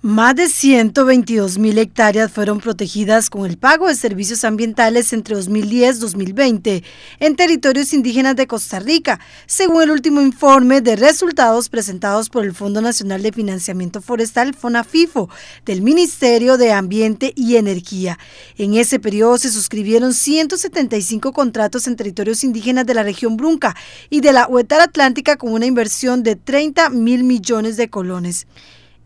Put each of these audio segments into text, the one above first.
Más de 122 mil hectáreas fueron protegidas con el pago de servicios ambientales entre 2010-2020 en territorios indígenas de Costa Rica, según el último informe de resultados presentados por el Fondo Nacional de Financiamiento Forestal FONAFIFO del Ministerio de Ambiente y Energía. En ese periodo se suscribieron 175 contratos en territorios indígenas de la región Brunca y de la Huetar Atlántica con una inversión de 30 mil millones de colones.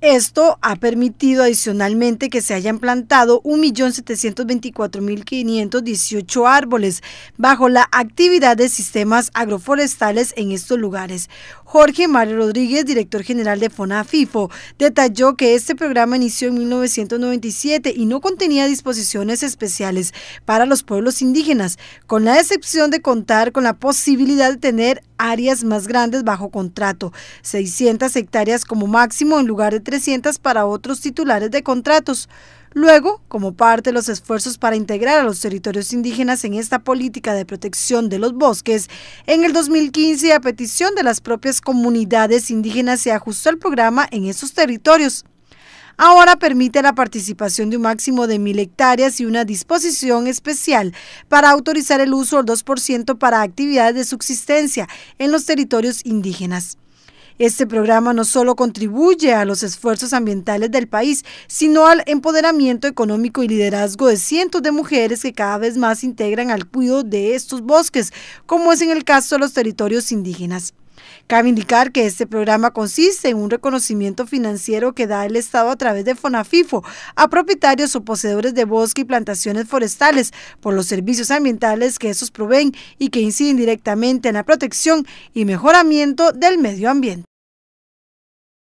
Esto ha permitido adicionalmente que se hayan plantado 1.724.518 árboles bajo la actividad de sistemas agroforestales en estos lugares. Jorge Mario Rodríguez, director general de FONAFIFO, detalló que este programa inició en 1997 y no contenía disposiciones especiales para los pueblos indígenas, con la excepción de contar con la posibilidad de tener áreas más grandes bajo contrato, 600 hectáreas como máximo en lugar de 300 para otros titulares de contratos. Luego, como parte de los esfuerzos para integrar a los territorios indígenas en esta política de protección de los bosques, en el 2015, a petición de las propias comunidades indígenas, se ajustó el programa en esos territorios ahora permite la participación de un máximo de mil hectáreas y una disposición especial para autorizar el uso del 2% para actividades de subsistencia en los territorios indígenas. Este programa no solo contribuye a los esfuerzos ambientales del país, sino al empoderamiento económico y liderazgo de cientos de mujeres que cada vez más integran al cuidado de estos bosques, como es en el caso de los territorios indígenas. Cabe indicar que este programa consiste en un reconocimiento financiero que da el Estado a través de FONAFIFO a propietarios o poseedores de bosque y plantaciones forestales por los servicios ambientales que esos proveen y que inciden directamente en la protección y mejoramiento del medio ambiente.